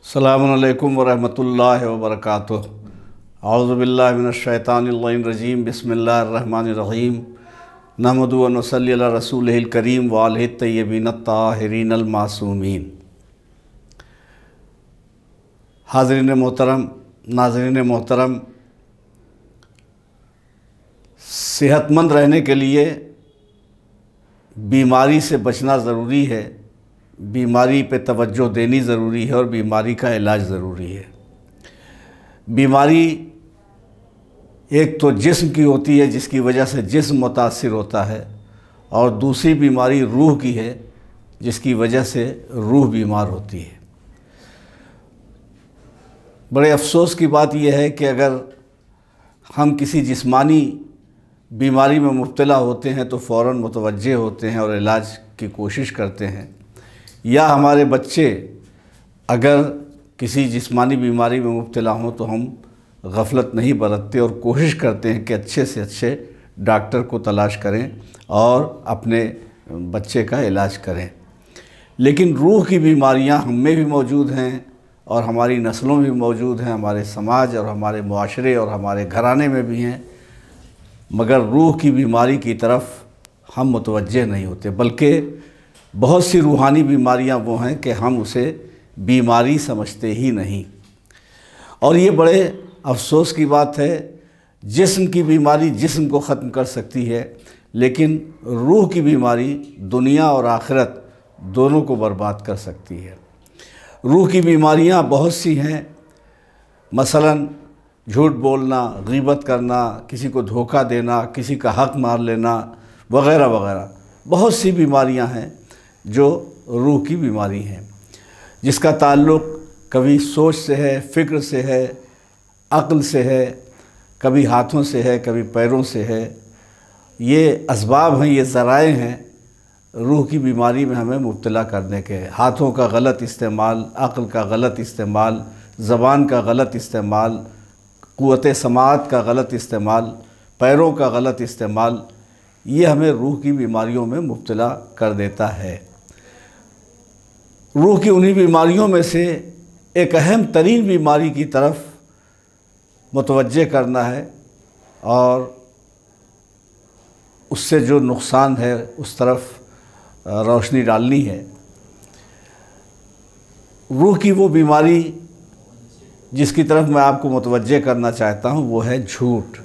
अल्लाम वरहमतुल्ला वरक आउज़बिल्लिनशैतानरजीम बसमीम नमदनसली रसूल करीम वाल तयबीन ताहरीन मासूमीन हाजरीन मोहतरम नाजरीन मोहतरम सेहतमंद रहने के लिए बीमारी से बचना ज़रूरी है बीमारी पे तवज्जो देनी ज़रूरी है और बीमारी का इलाज ज़रूरी है बीमारी एक तो जिस्म की होती है जिसकी वजह से जिस्म मुतासर होता है और दूसरी बीमारी रूह की है जिसकी वजह से रूह बीमार होती है बड़े अफसोस की बात यह है कि अगर हम किसी जिस्मानी बीमारी में मुब्तला होते हैं तो फ़ौर मुतवजह होते हैं और इलाज की कोशिश करते हैं या हमारे बच्चे अगर किसी जिस्मानी बीमारी में मुबतला हों तो हम गफलत नहीं बरतते और कोशिश करते हैं कि अच्छे से अच्छे डॉक्टर को तलाश करें और अपने बच्चे का इलाज करें लेकिन रूह की बीमारियां हम में भी मौजूद हैं और हमारी नस्लों में भी मौजूद हैं हमारे समाज और हमारे माशरे और हमारे घराने में भी हैं मगर रूह की बीमारी की तरफ हम मुतवजह नहीं होते बल्कि बहुत सी रूहानी बीमारियां वो हैं कि हम उसे बीमारी समझते ही नहीं और ये बड़े अफसोस की बात है जिस्म की बीमारी जिस्म को ख़त्म कर सकती है लेकिन रूह की बीमारी दुनिया और आखिरत दोनों को बर्बाद कर सकती है रूह की बीमारियां बहुत सी हैं मसलन झूठ बोलना गीबत करना किसी को धोखा देना किसी का हक मार लेना वगैरह वगैरह बहुत सी बीमारियां हैं जो रूह की बीमारी हैं जिसका ताल्लुक़ कभी सोच से है फ़िक्र से है अक्ल से है कभी हाथों से है कभी पैरों से है ये इसबाब हैं ये ज़राए हैं रूह की बीमारी में हमें मुबतला करने के हाथों का गलत इस्तेमाल अक्ल का गलत इस्तेमाल ज़बान का गलत इस्तेमाल क़वत समात का गलत इस्तेमाल पैरों का गलत इस्तेमाल ये हमें रूह की बीमारियों में मुबतला कर देता है रूह की उन्हीं बीमारियों में से एक अहम तरीन बीमारी की तरफ मतवजह करना है और उससे जो नुकसान है उस तरफ रोशनी डालनी है रूह की वो बीमारी जिसकी तरफ मैं आपको मतवजह करना चाहता हूँ वो है झूठ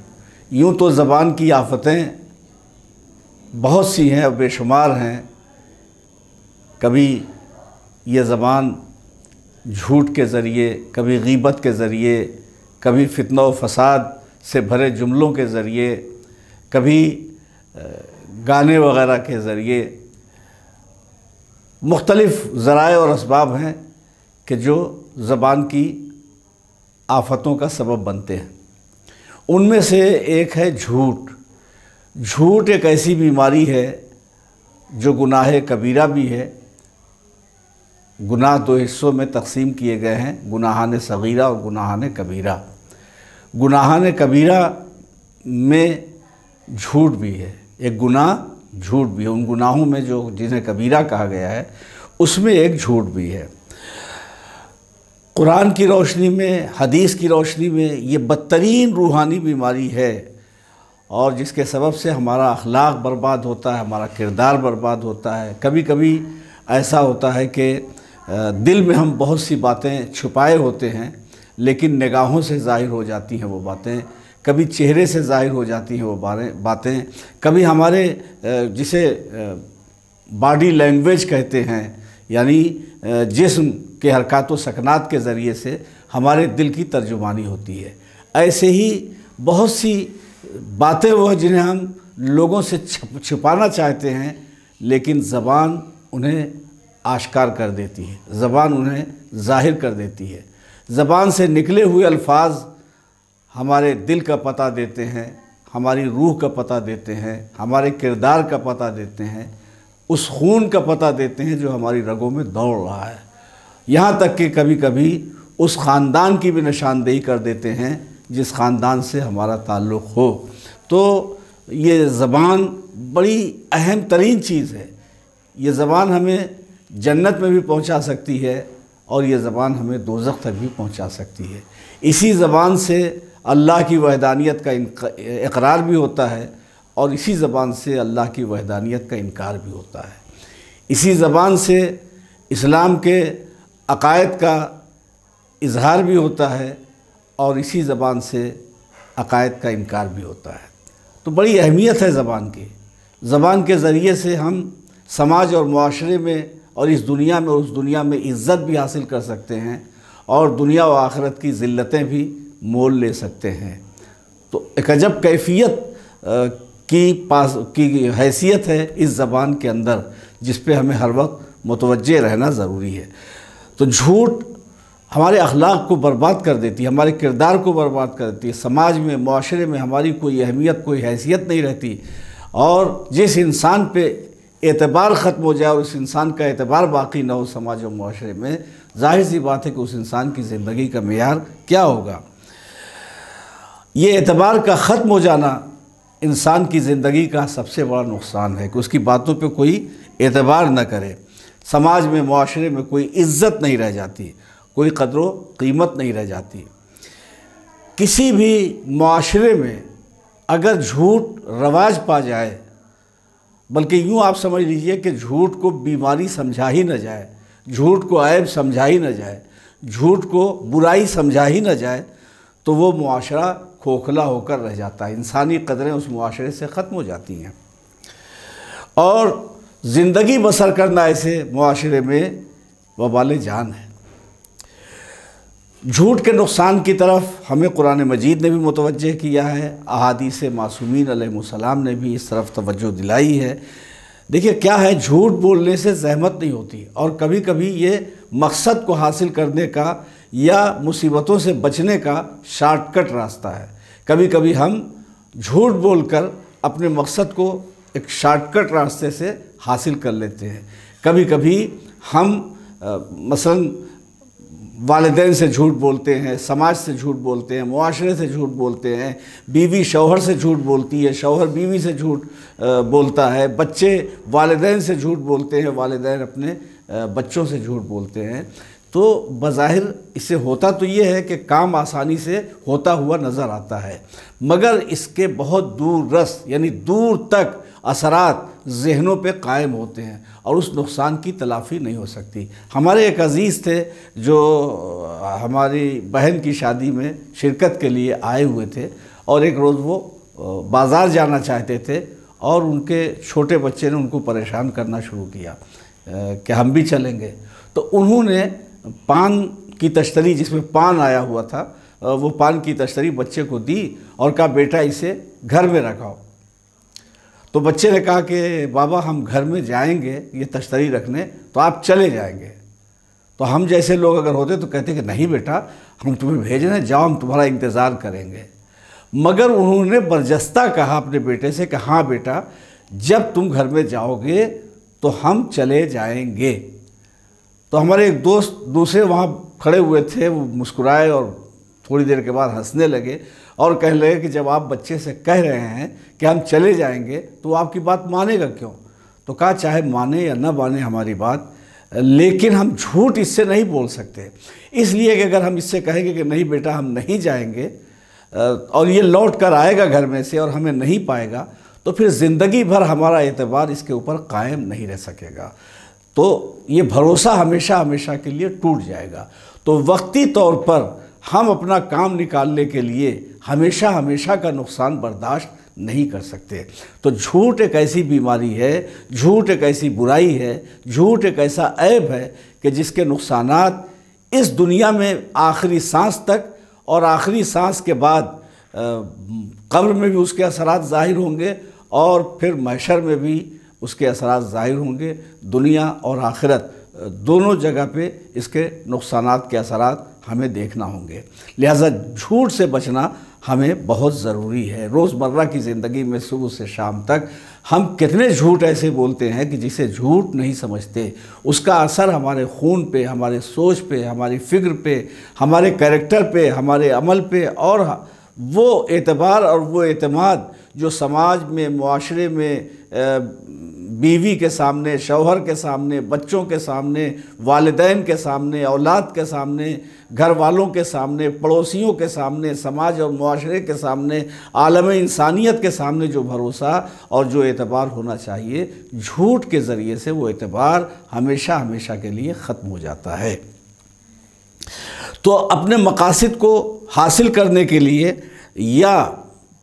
यूँ तो ज़बान की आफतें बहुत सी हैं और बेशुमार हैं कभी ये ज़बान झूठ के ज़रिए कभी गीबत के ज़रिए कभी फितना व फसाद से भरे जुमलों के ज़रिए कभी गाने वगैरह के ज़रिए मुख्तलफ़ ज़राए और इसबाब हैं कि जो ज़बान की आफतों का सबब बनते हैं उनमें से एक है झूठ झूठ एक ऐसी बीमारी है जो गुनाह कबीरा भी है गुनाह दो हिस्सों में तकसीम किए गए हैं गुनाहान सगीरा और गुनाहान कबीरा गुनाहान कबीरा में झूठ भी है एक गुनाह झूठ भी है उन गुनाहों में जो जिन्हें कबीरा कहा गया है उसमें एक झूठ भी है कुरान की रोशनी में हदीस की रोशनी में ये बदतरीन रूहानी बीमारी है और जिसके सबब से हमारा अखलाक बर्बाद होता है हमारा किरदार बर्बाद होता है कभी कभी ऐसा होता है कि दिल में हम बहुत सी बातें छुपाए होते हैं लेकिन निगाहों से ज़ाहिर हो जाती हैं वो बातें कभी चेहरे से ज़ाहिर हो जाती हैं वो बातें कभी हमारे जिसे बॉडी लैंग्वेज कहते हैं यानी जिसम के हरकत व सकनात के ज़रिए से हमारे दिल की तर्जुमानी होती है ऐसे ही बहुत सी बातें वो हैं जिन्हें हम लोगों से छुपाना चाहते हैं लेकिन ज़बान उन्हें आश्कार कर देती है ज़बान उन्हें ज़ाहिर कर देती है ज़बान से निकले हुए अल्फाज हमारे दिल का पता देते हैं हमारी रूह का पता देते हैं हमारे किरदार का पता देते हैं उस खून का पता देते हैं जो हमारी रगों में दौड़ रहा है यहाँ तक कि कभी कभी उस ख़ानदान की भी निशानदेही कर देते हैं जिस ख़ानदान से हमारा ताल्लुक़ हो तो ये ज़बान बड़ी अहम तरीन चीज़ है ये ज़बान हमें जन्नत में भी पहुंचा सकती है और ये ज़बान हमें दोजख तक भी पहुंचा सकती है इसी ज़बान से अल्लाह की वहदानियत का इकरार भी होता है और इसी ज़बान से अल्लाह की वहदानियत का इनकार भी होता है इसी ज़बान से इस्लाम के अकायद का इजहार भी होता है और इसी ज़बान से अकायद का इनकार भी होता है तो बड़ी अहमियत है ज़बान की ज़बान के ज़रिए से हम समाज और माशरे में और इस दुनिया में उस दुनिया में इज़्ज़त भी हासिल कर सकते हैं और दुनिया व आखरत की ज़िल्लतें भी मोल ले सकते हैं तो एक अजब कैफियत की पास की हैसियत है इस ज़बान के अंदर जिस पे हमें हर वक्त मुतवजह रहना ज़रूरी है तो झूठ हमारे अखलाक को बर्बाद कर देती है हमारे किरदार को बर्बाद कर देती है समाज में माशरे में हमारी कोई अहमियत कोई हैसियत नहीं रहती और जिस इंसान पे एतबार ख़त्म हो जाए और उस इंसान का एतबार बाकी ना हो समाज और माशरे में जाहिर सी बात है कि उस इंसान की ज़िंदगी का मैार क्या होगा ये एतबार का ख़त्म हो जाना इंसान की ज़िंदगी का सबसे बड़ा नुकसान है कि उसकी बातों पर कोई एतबार न करे समाज में माशरे में कोई इज़्ज़त नहीं रह जाती कोई कदर कीमत नहीं रह जाती किसी भी माशरे में अगर झूठ रवाज पा जाए बल्कि यूँ आप समझ लीजिए कि झूठ को बीमारी समझा ही न जाए झूठ को ऐब समझा ही न जाए झूठ को बुराई समझा ही न जाए तो वो मुआरा खोखला होकर रह जाता है इंसानी कदरें उस मुआरे से ख़त्म हो जाती हैं और ज़िंदगी बसर करना ऐसे माशरे में वबाल जान है झूठ के नुकसान की तरफ हमें कुरान मजीद ने भी मुतवजह किया है अहादीस मासूमिन सलाम ने भी इस तरफ तवज्जो दिलाई है देखिए क्या है झूठ बोलने से जहमत नहीं होती और कभी कभी ये मकसद को हासिल करने का या मुसीबतों से बचने का शॉर्टकट रास्ता है कभी कभी हम झूठ बोलकर अपने मकसद को एक शॉर्टकट रास्ते से हासिल कर लेते हैं कभी कभी हम आ, मसलन वालदे से झूठ बोलते हैं समाज से झूठ बोलते हैं मुआरे से झूठ बोलते हैं बीवी शौहर से झूठ बोलती है शौहर बीवी से झूठ बोलता है बच्चे वालदे से झूठ बोलते हैं वालदे अपने बच्चों से झूठ बोलते हैं तो बज़ाहिर इससे होता तो ये है कि काम आसानी से होता हुआ नज़र आता है मगर इसके बहुत दूर रस यानी दूर तक असरात जहनों पे कायम होते हैं और उस नुकसान की तलाफ़ी नहीं हो सकती हमारे एक अज़ीज़ थे जो हमारी बहन की शादी में शिरकत के लिए आए हुए थे और एक रोज़ वो बाज़ार जाना चाहते थे और उनके छोटे बच्चे ने उनको परेशान करना शुरू किया कि हम भी चलेंगे तो उन्होंने पान की तश्तरी जिसमें पान आया हुआ था वो पान की तश्तरी बच्चे को दी और कहा बेटा इसे घर में रखाओ तो बच्चे ने कहा कि बाबा हम घर में जाएंगे ये तश्तरी रखने तो आप चले जाएंगे तो हम जैसे लोग अगर होते तो कहते कि नहीं बेटा हम तुम्हें भेज रहे हैं जाओ हम तुम्हारा इंतज़ार करेंगे मगर उन्होंने बर्जस्ता कहा अपने बेटे से कि हाँ बेटा जब तुम घर में जाओगे तो हम चले जाएंगे तो हमारे एक दोस्त दूसरे वहाँ खड़े हुए थे वो मुस्कुराए और थोड़ी देर के बाद हंसने लगे और कह लगे कि जब आप बच्चे से कह रहे हैं कि हम चले जाएंगे तो आपकी बात मानेगा क्यों तो कहा चाहे माने या ना माने हमारी बात लेकिन हम झूठ इससे नहीं बोल सकते इसलिए कि अगर हम इससे कहेंगे कि नहीं बेटा हम नहीं जाएंगे और ये लौट कर आएगा घर में से और हमें नहीं पाएगा तो फिर ज़िंदगी भर हमारा एतबार इसके ऊपर कायम नहीं रह सकेगा तो ये भरोसा हमेशा हमेशा के लिए टूट जाएगा तो वक्ती तौर पर हम अपना काम निकालने के लिए हमेशा हमेशा का नुकसान बर्दाश्त नहीं कर सकते तो झूठ एक ऐसी बीमारी है झूठ एक ऐसी बुराई है झूठ एक ऐसा ऐब है कि जिसके नुकसान इस दुनिया में आखिरी सांस तक और आखिरी सांस के बाद कब्र में भी उसके असरात ज़ाहिर होंगे और फिर मैशर में भी उसके असरात ज़ाहिर होंगे दुनिया और आखिरत दोनों जगह पे इसके नुकसान के असरात हमें देखना होंगे लिहाजा झूठ से बचना हमें बहुत ज़रूरी है रोज़मर्रा की ज़िंदगी में सुबह से शाम तक हम कितने झूठ ऐसे बोलते हैं कि जिसे झूठ नहीं समझते उसका असर हमारे खून पे हमारे सोच पे हमारी फिक्र पे हमारे कैरेक्टर पे हमारे अमल पे और वो एतबार और वो अतमाद जो समाज में माशरे में बीवी के सामने शौहर के सामने बच्चों के सामने वालदेन के सामने औलाद के सामने घर वालों के सामने पड़ोसियों के सामने समाज और माशरे के सामने आलम इंसानियत के सामने जो भरोसा और जो एतबार होना चाहिए झूठ के ज़रिए से वो एतबार हमेशा हमेशा के लिए ख़त्म हो जाता है तो अपने मकासद को हासिल करने के लिए या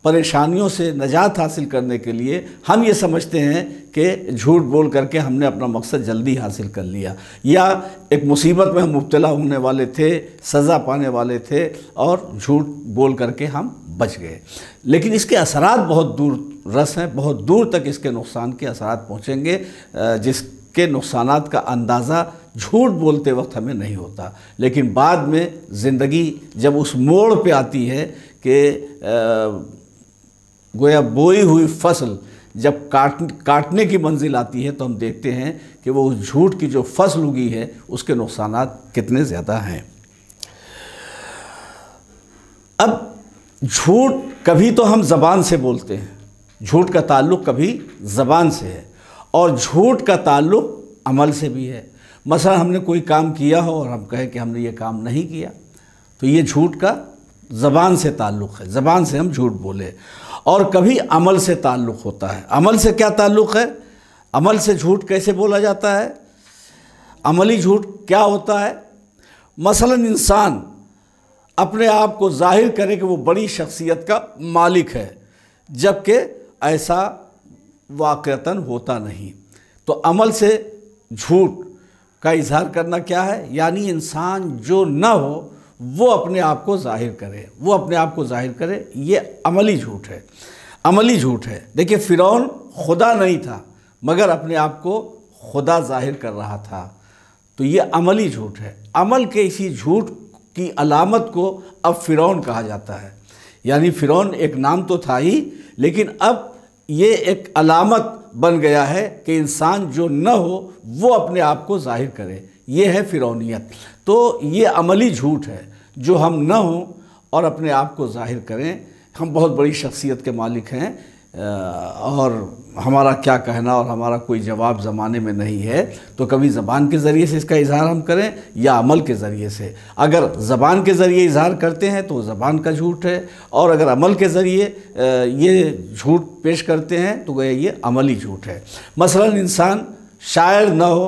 परेशानियों से नजात हासिल करने के लिए हम ये समझते हैं कि झूठ बोल करके हमने अपना मकसद जल्दी हासिल कर लिया या एक मुसीबत में हम मुबतला होने वाले थे सज़ा पाने वाले थे और झूठ बोल करके हम बच गए लेकिन इसके असरात बहुत दूर रस हैं बहुत दूर तक इसके नुकसान के असरात पहुँचेंगे जिसके नुकसान का अंदाज़ा झूठ बोलते वक्त हमें नहीं होता लेकिन बाद में ज़िंदगी जब उस मोड़ पे आती है कि गोया बोई हुई फसल जब काट काटने की मंजिल आती है तो हम देखते हैं कि वो उस झूठ की जो फसल उगी है उसके नुकसान कितने ज़्यादा हैं अब झूठ कभी तो हम ज़बान से बोलते हैं झूठ का ताल्लुक़ कभी ज़बान से है और झूठ का ताल्लुक़ अमल से भी है मसला हमने कोई काम किया हो और हम कहें कि हमने ये काम नहीं किया तो ये झूठ का ज़बान से ताल्लुक़ है ज़बान से हम झूठ बोले और कभी अमल से ताल्लुक़ होता है अमल से क्या ताल्लुक़ है अमल से झूठ कैसे बोला जाता है अमली झूठ क्या होता है मसलन इंसान अपने आप को जाहिर करे कि वो बड़ी शख्सियत का मालिक है जबकि ऐसा वाक़ता होता नहीं तो अमल से झूठ का इजहार करना क्या है यानी इंसान जो न हो वो अपने आप को जाहिर करे वो अपने आप को जाहिर करे ये अमली झूठ है अमली झूठ है देखिए फ़िरौन खुदा नहीं था मगर अपने आप को खुदा जाहिर कर रहा था तो ये अमली झूठ है अमल के इसी झूठ की अलामत को अब फ़िरौन कहा जाता है यानी फ़िरौन एक नाम तो था ही लेकिन अब ये एक अलामत बन गया है कि इंसान जो न हो वो अपने आप को जाहिर करे ये है फ़िरौनीत तो ये अमली झूठ है जो हम न हों और अपने आप को जाहिर करें हम बहुत बड़ी शख्सियत के मालिक हैं और हमारा क्या कहना और हमारा कोई जवाब ज़माने में नहीं है तो कभी ज़बान के ज़रिए से इसका इजहार हम करें या अमल के ज़रिए से अगर ज़बान के ज़रिए इजहार करते हैं तो ज़बान का झूठ है और अगर अमल के ज़रिए ये झूठ पेश करते हैं तो गए ये अमली झूठ है मसलन इंसान शायर न हो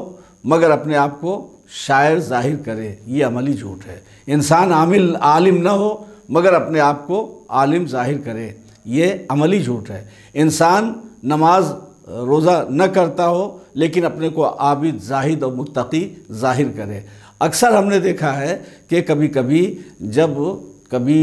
मगर अपने आप को शायर जाहिर करे ये अमली झूठ है इंसान आमिल आलिम न हो मगर अपने आप को आलिम जाहिर करे ये अमली झूठ है इंसान नमाज रोज़ा न करता हो लेकिन अपने को आबिद जाहिद और मुतकी जाहिर करे अक्सर हमने देखा है कि कभी कभी जब कभी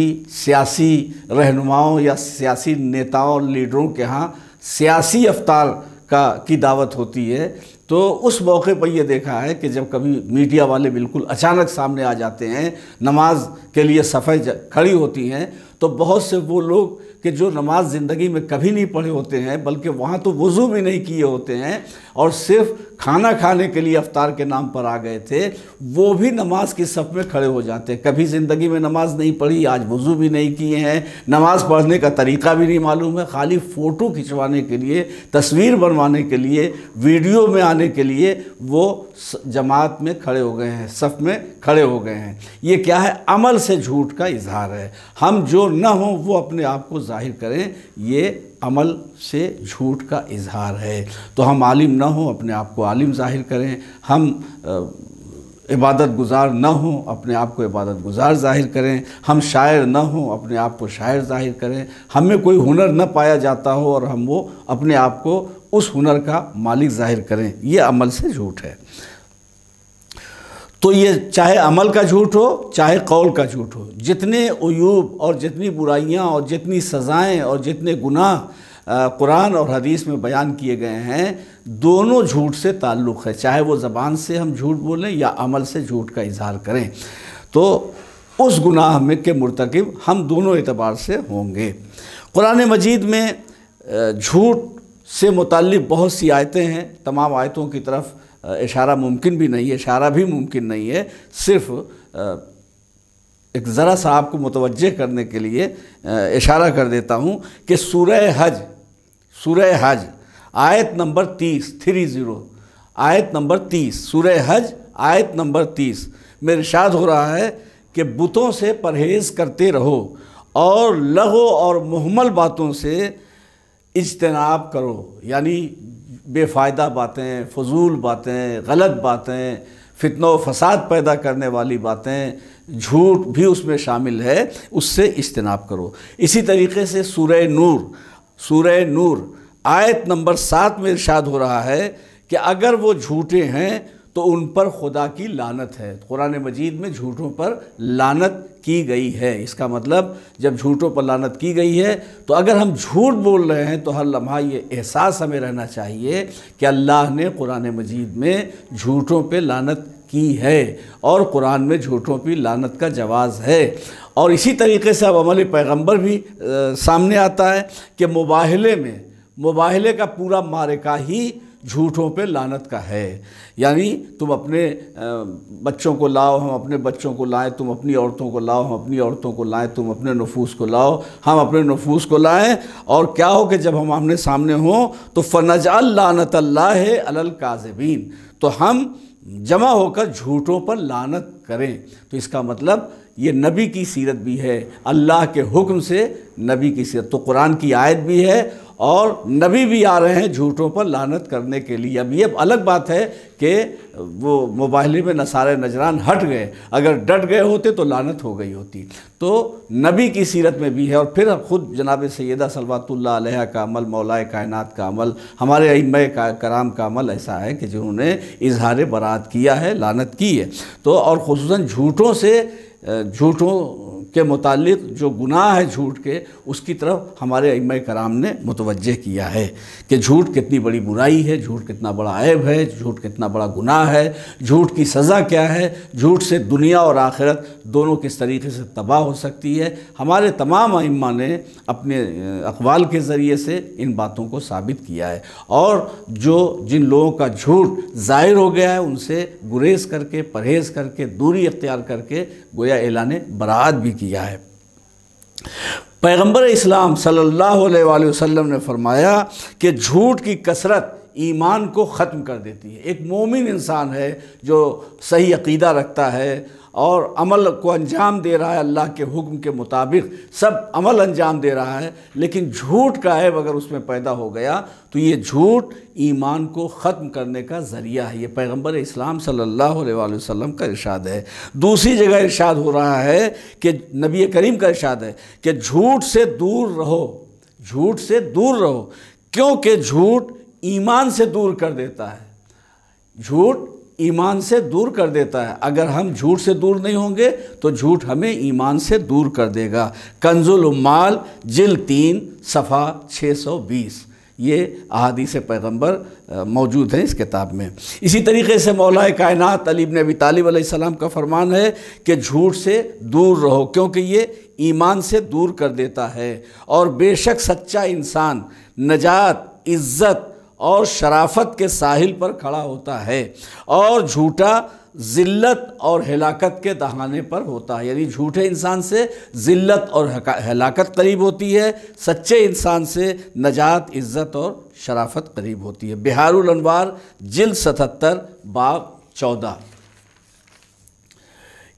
सियासी रहनुमाओं या सियासी नेताओं और लीडरों के यहाँ सियासी अवतार का की दावत होती है तो उस मौके पर ये देखा है कि जब कभी मीडिया वाले बिल्कुल अचानक सामने आ जाते हैं नमाज के लिए सफ़े खड़ी होती हैं तो बहुत से वो लोग कि जो नमाज ज़िंदगी में कभी नहीं पढ़े होते हैं बल्कि वहाँ तो वज़ू भी नहीं किए होते हैं और सिर्फ खाना खाने के लिए अवतार के नाम पर आ गए थे वो भी नमाज की सफ में खड़े हो जाते हैं कभी ज़िंदगी में नमाज नहीं पढ़ी आज वज़ू भी नहीं किए हैं नमाज पढ़ने का तरीका भी नहीं मालूम है खाली फ़ोटो खिंचवाने के लिए तस्वीर बनवाने के लिए वीडियो में आने के लिए वो जमात में खड़े हो गए हैं सफ में खड़े हो गए हैं ये क्या है अमल से झूठ का इजहार है हम जो न हों वो अपने आप को जाहिर करें ये अमल से झूठ का इजहार है तो हम आलिम ना हो अपने आप को आलिम जाहिर करें हम इबादत गुजार ना हो अपने आप को इबादत गुजार जाहिर करें हम शायर ना हो अपने आप को शायर जाहिर करें हमें कोई हुनर न पाया जाता हो और हम वो अपने आप को उस हुनर का मालिक जाहिर करें ये अमल से झूठ है तो ये चाहे अमल का झूठ हो चाहे कौल का झूठ हो जितने अयूब और जितनी बुराइयाँ और जितनी सज़ाएँ और जितने गुनाह कुरान और हदीस में बयान किए गए हैं दोनों झूठ से ताल्लुक़ है चाहे वो ज़बान से हम झूठ बोलें या अमल से झूठ का इजहार करें तो उस गुनाह में के मरतकब हम दोनों एतबार से होंगे कुरान मजीद में झूठ से मुतल बहुत सी आयतें हैं तमाम आयतों की तरफ इशारा मुमकिन भी नहीं है इशारा भी मुमकिन नहीं है सिर्फ एक ज़रा सा आपको मुतवजह करने के लिए इशारा कर देता हूँ कि सूर्य हज सूर्य हज आयत नंबर तीस थ्री ज़ीरो आयत नंबर तीस सूर्य हज आयत नंबर तीस में इर्शाद हो रहा है कि बुतों से परहेज़ करते रहो और लहो और मुहमल बातों से इजतनाब करो यानी बेफ़ायदा बातें फजूल बातें गलत बातें फितन फसाद पैदा करने वाली बातें झूठ भी उसमें शामिल है उससे इज्तनाब करो इसी तरीके से सूर्य नूर सूर्य नूर आयत नंबर सात में इर्शाद हो रहा है कि अगर वो झूठे हैं तो उन पर खुदा की लानत है कुरान मजीद में झूठों पर लानत की गई है इसका मतलब जब झूठों पर लानत की गई है तो अगर हम झूठ बोल रहे हैं तो हर लम्हा ये एहसास हमें रहना चाहिए कि अल्लाह ने कुरान मजीद में झूठों पर लानत की है और कुरान में झूठों पर लानत का जवाज़ है और इसी तरीके से अब अमल पैगम्बर भी आ, सामने आता है कि मुबाहले में मुबाहले का पूरा मारका ही झूठों पे लानत का है यानी तुम अपने बच्चों को लाओ हम अपने बच्चों को लाएं तुम अपनी औरतों को लाओ हम अपनी औरतों को लाएं तुम अपने नफूस को लाओ हम अपने नफूस को लाएं और क्या हो कि जब हम आमने सामने हों तो फ़नज लानत अल्लाह अलल काजबीन तो हम जमा होकर झूठों पर लानत करें तो इसका मतलब ये नबी की सीरत भी है अल्लाह के हुक्म से नबी की सीरत तो कुरान की आयत भी है और नबी भी आ रहे हैं झूठों पर लानत करने के लिए अब ये अलग बात है कि वो मोबाइल में नसारे नजरान हट गए अगर डट गए होते तो लानत हो गई होती तो नबी की सीरत में भी है और फिर ख़ुद जनाब सैदा सलवातुल्ला का अमल मौलाए कायन का अमल हमारे अम कराम का अमल ऐसा है कि जिन्होंने इजहार बरात किया है लानत की है तो और खसूस झूठों से झूठों के मुतालिक जो गुनाह है झूठ के उसकी तरफ हमारे अम कराम ने मुतवजह किया है कि झूठ कितनी बड़ी बुराई है झूठ कितना बड़ा ऐब है झूठ कितना बड़ा गुनाह है झूठ की सज़ा क्या है झूठ से दुनिया और आखिरत दोनों किस तरीके से तबाह हो सकती है हमारे तमाम अम्मा ने अपने अकवाल के ज़रिए से इन बातों को साबित किया है और जो जिन लोगों का झूठ ज़ाहिर हो गया है उनसे गुरेज करके परहेज़ करके दूरी इख्तियार करके गोया एलान बरात भी किया है पैगंबर इस्लाम सल्लल्लाहु अलैहि वसल्लम ने फरमाया कि झूठ की कसरत ईमान को ख़त्म कर देती है एक मोमिन इंसान है जो सही अकीदा रखता है और अमल को अंजाम दे रहा है अल्लाह के हुक्म के मुताबिक सब अमल अंजाम दे रहा है लेकिन झूठ का ऐब अगर उसमें पैदा हो गया तो ये झूठ ईमान को ख़त्म करने का ज़रिया है ये पैगंबर इस्लाम सल्लल्लाहु अलैहि वसल्लम का इरशाद है दूसरी जगह इरशाद हो रहा है कि नबी करीम का इरशाद है कि झूठ से दूर रहो झूठ से दूर रहो क्योंकि झूठ ईमान से दूर कर देता है झूठ ईमान से दूर कर देता है अगर हम झूठ से दूर नहीं होंगे तो झूठ हमें ईमान से दूर कर देगा कंजुल माल जिल तीन सफ़ा 620 ये अहादी से पैगम्बर मौजूद हैं इस किताब में इसी तरीके से मौलाए कायनात अलीब नबी तालब सलाम का फरमान है कि झूठ से दूर रहो क्योंकि ये ईमान से दूर कर देता है और बेशक सच्चा इंसान नजात इज़्ज़त और शराफत के साहिल पर खड़ा होता है और झूठा ज़िल्लत और हलाकत के दहाने पर होता है यानी झूठे इंसान से ज़िल्लत और हलाकत करीब होती है सच्चे इंसान से नजात इज़्ज़त और शराफत करीब होती है बिहारुल अनवार जिल सतहत्तर बाब चौदह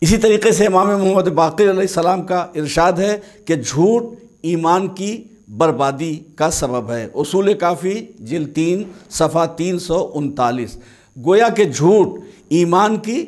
इसी तरीके से इमाम मोहम्मद बाकी सलाम का इरशाद है कि झूठ ईमान की बर्बादी का सबब है उसूल काफ़ी जिल तीन सफ़ा तीन सौ उनतालीस गोया के झूठ ईमान की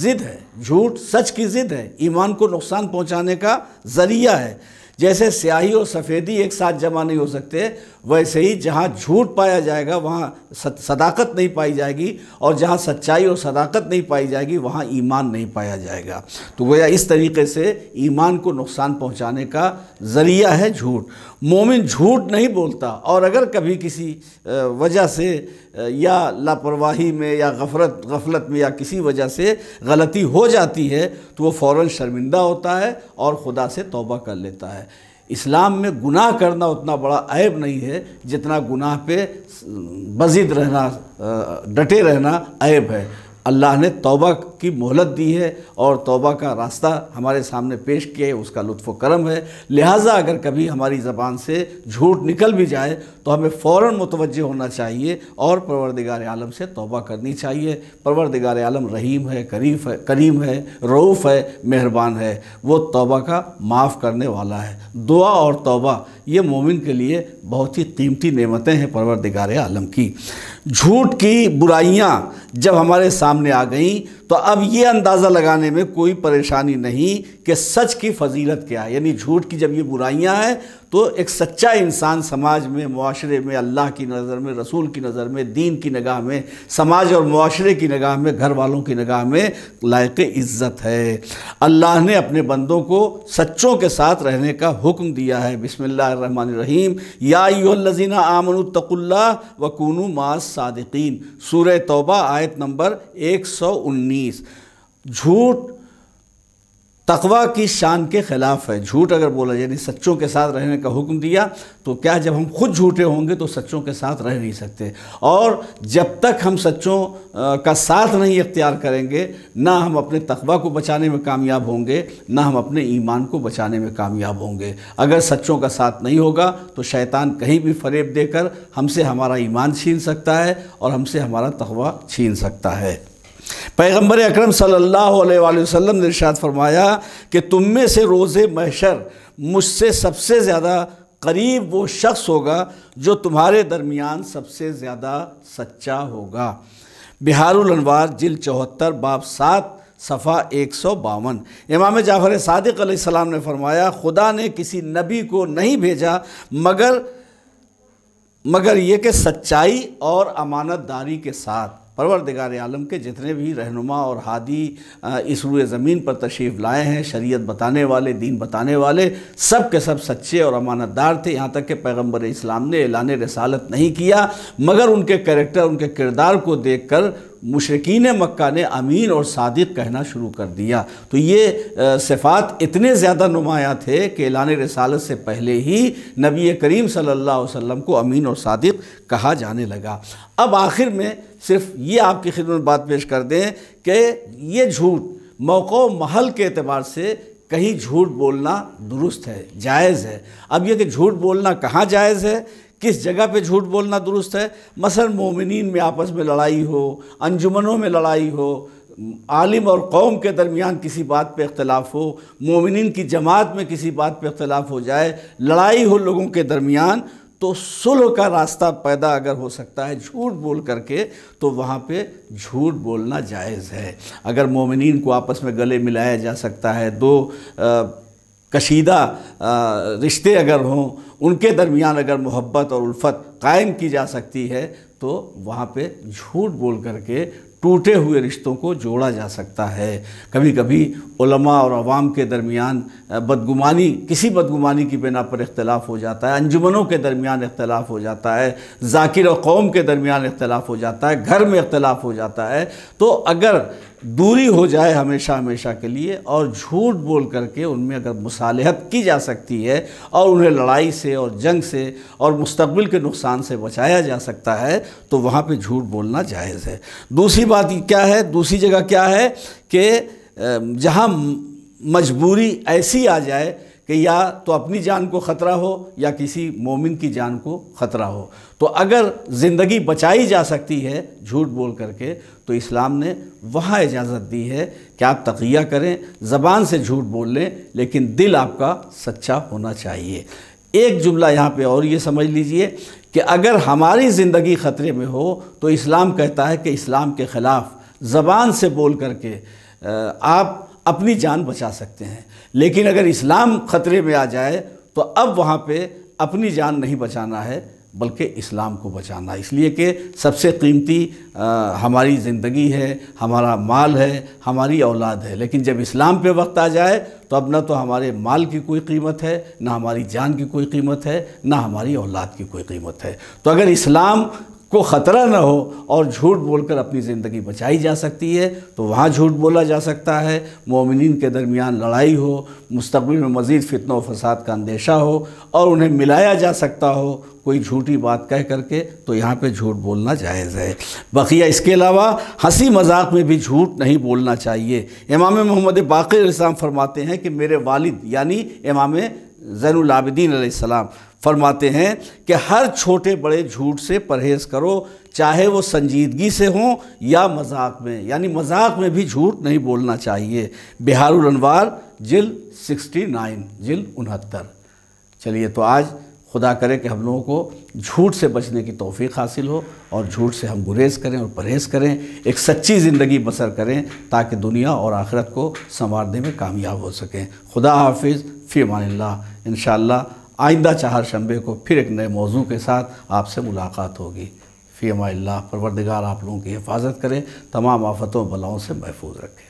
ज़िद है झूठ सच की ज़िद है ईमान को नुकसान पहुँचाने का ज़रिया है जैसे स्याही और सफ़ेदी एक साथ जमा नहीं हो सकते वैसे ही जहाँ झूठ पाया जाएगा वहाँ सदाकत नहीं पाई जाएगी और जहाँ सच्चाई और सदाकत नहीं पाई जाएगी वहाँ ईमान नहीं पाया जाएगा तो वह इस तरीके से ईमान को नुकसान पहुँचाने का ज़रिया है झूठ मोमिन झूठ नहीं बोलता और अगर कभी किसी वजह से या लापरवाही में या गफरत गफलत में या किसी वजह से गलती हो जाती है तो वो फ़ौर शर्मिंदा होता है और ख़ुदा से तौबा कर लेता है इस्लाम में गुनाह करना उतना बड़ा ऐब नहीं है जितना गुनाह पे मजिद रहना डटे रहना ऐब है अल्लाह ने तौबा की मोहलत दी है और तौबा का रास्ता हमारे सामने पेश किया है उसका लुत्फ़ करम है लिहाजा अगर कभी हमारी ज़बान से झूठ निकल भी जाए तो हमें फ़ौर मुतवजह होना चाहिए और परवरदिगार आलम से तौबा करनी चाहिए परवरदिगार आलम रहीम है करीफ है करीम है रऊफ़ है मेहरबान है वो तौबा का माफ़ करने वाला है दुआ और तौबा ये मोमिन के लिए बहुत ही कीमती नेमतें हैं परवरदिगार आलम की झूठ की बुराइयाँ जब हमारे सामने आ गईं तो अब ये अंदाज़ा लगाने में कोई परेशानी नहीं कि सच की फजीलत क्या है यानी झूठ की जब ये बुराइयां हैं तो एक सच्चा इंसान समाज में माशरे में अल्लाह की नज़र में रसूल की नज़र में दीन की नगाह में समाज और माशरे की नगाह में घर वालों की नगाह में लायक इज़्ज़त है अल्लाह ने अपने बंदों को सच्चों के साथ रहने का हुक्म दिया है बिसमीम याजीना आमन तकुल्ला वकून मास सादकिन सूर तोबा आयत नंबर एक सौ उन्नीस बीस झूठ तकवा की शान के ख़िलाफ़ है झूठ अगर बोला यानी सच्चों के साथ रहने का हुक्म दिया तो क्या जब हम खुद झूठे होंगे तो सच्चों के साथ रह नहीं सकते और जब तक हम सच्चों का साथ नहीं इख्तियार करेंगे ना हम अपने तकवा को बचाने में कामयाब होंगे ना हम अपने ईमान को बचाने में कामयाब होंगे अगर सच्चों का साथ नहीं होगा तो शैतान कहीं भी फरेब देकर हमसे हमारा ईमान छीन सकता है और हमसे हमारा तकवा छीन सकता है पैगम्बर अक्रम सल्लल्लाहु ने इरशाद फरमाया कि तुम में से रोज़ महशर मुझसे सबसे ज़्यादा करीब वो शख्स होगा जो तुम्हारे दरमियान सबसे ज़्यादा सच्चा होगा बिहारुलवार जिल चौहत्तर बाब सात सफ़ा एक सौ बावन इमाम जाफ़र सदक ने फरमाया खुदा ने किसी नबी को नहीं भेजा मगर मगर ये कि सच्चाई और अमानत दारी के साथ परवरदिगार आलम के जितने भी रहनुमा और हादी इस रूए ज़मीन पर तशरीफ़ लाए हैं शरीयत बताने वाले दीन बताने वाले सब के सब सच्चे और अमानतदार थे यहाँ तक कि पैगम्बर इस्लाम ने एलान रसालत नहीं किया मगर उनके करेक्टर उनके किरदार को देख कर मुशरकिन मक्का ने अमीन और सादिक कहना शुरू कर दिया तो ये सिफ़ात इतने ज़्यादा नुमाया थे कि एलान रसालत से पहले ही नबी करीम सल्ला वसम को अमीन और सादिक कहा जाने लगा अब आखिर में सिर्फ ये आपकी खिदमत बात पेश कर दें कि ये झूठ मौको महल के अतबार से कहीं झूठ बोलना दुरुस्त है जायज़ है अब यह कि झूठ बोलना कहाँ जायज़ है किस जगह पे झूठ बोलना दुरुस्त है मसल मोमिन में आपस में लड़ाई हो अंजुमनों में लड़ाई हो आलिम और कौम के दरमियान किसी बात पे इख्तलाफ हो मोमिन की जमात में किसी बात पे इख्तलाफ हो जाए लड़ाई हो लोगों के दरमियान तो सुलह का रास्ता पैदा अगर हो सकता है झूठ बोल करके तो वहाँ पे झूठ बोलना जायज़ है अगर मोमिन को आपस में गले मिलाया जा सकता है दो आ, कशीदा रिश्ते अगर हों उनके दरमियान अगर मोहब्बत और उल्फत कायम की जा सकती है तो वहाँ पे झूठ बोल करके टूटे हुए रिश्तों को जोड़ा जा सकता है कभी कभी उलमा और आवाम के दरमियान बदगुमानी किसी बदगुमानी की बिना पर इख्तलाफ हो जाता है अंजुमनों के दरमियान इख्तलाफ हो जाता है जाकिर और कौम के दरमियान इख्तलाफ हो जाता है घर में इख्तलाफ हो जाता है तो अगर दूरी हो जाए हमेशा हमेशा के लिए और झूठ बोल करके उनमें अगर मुसालहत की जा सकती है और उन्हें लड़ाई से और जंग से और मुस्तबिल के नुकसान से बचाया जा सकता है तो वहाँ पे झूठ बोलना जायज़ है दूसरी बात क्या है दूसरी जगह क्या है कि जहाँ मजबूरी ऐसी आ जाए कि या तो अपनी जान को ख़तरा हो या किसी मोमिन की जान को ख़तरा हो तो अगर ज़िंदगी बचाई जा सकती है झूठ बोल करके तो इस्लाम ने वहाँ इजाज़त दी है कि आप तकिया करें ज़बान से झूठ बोल लें लेकिन दिल आपका सच्चा होना चाहिए एक जुमला यहाँ पे और ये समझ लीजिए कि अगर हमारी ज़िंदगी ख़तरे में हो तो इस्लाम कहता है कि इस्लाम के ख़िलाफ़ ज़बान से बोल करके आप अपनी जान बचा सकते हैं लेकिन अगर इस्लाम ख़तरे में आ जाए तो अब वहाँ पे अपनी जान नहीं बचाना है बल्कि इस्लाम को बचाना इसलिए कि सबसे कीमती हमारी ज़िंदगी है हमारा माल है हमारी औलाद है लेकिन जब इस्लाम पे वक्त आ जाए तो अब ना तो हमारे माल की कोई कीमत है ना हमारी जान की कोई कीमत है ना हमारी औलाद की कोई कीमत है तो अगर इस्लाम को ख़तरा न हो और झूठ बोलकर अपनी ज़िंदगी बचाई जा सकती है तो वहाँ झूठ बोला जा सकता है मोमिन के दरमियान लड़ाई हो मुस्तबिल में मज़ीद फितन व फसाद का अंदेशा हो और उन्हें मिलाया जा सकता हो कोई झूठी बात कह करके तो यहाँ पे झूठ बोलना जायज़ है बकिया इसके अलावा हंसी मजाक में भी झूठ नहीं बोलना चाहिए इमाम मोहम्मद बाकी फरमाते हैं कि मेरे वालिद यानी इमाम ज़ैनलाबद्दीन सलाम फरमाते हैं कि हर छोटे बड़े झूठ से परहेज़ करो चाहे वो संजीदगी से हो या मजाक में यानी मजाक में भी झूठ नहीं बोलना चाहिए बिहारुल अनवार जिल 69 जिल उनहत्तर चलिए तो आज खुदा करे कि हम लोगों को झूठ से बचने की तोफ़ी हासिल हो और झूठ से हम गुरेज़ करें और परहेज़ करें एक सच्ची ज़िंदगी बसर करें ताकि दुनिया और आखिरत को संवारने में कामयाब हो सकें खुदा हाफिज़ फ़ी मान इन आइंदा चार शंबे को फिर एक नए मौजू के साथ आपसे मुलाकात होगी फ़ीमा परवरदिगार आप लोगों की हिफाजत करें तमाम आफतों बलाओं से महफूज रखें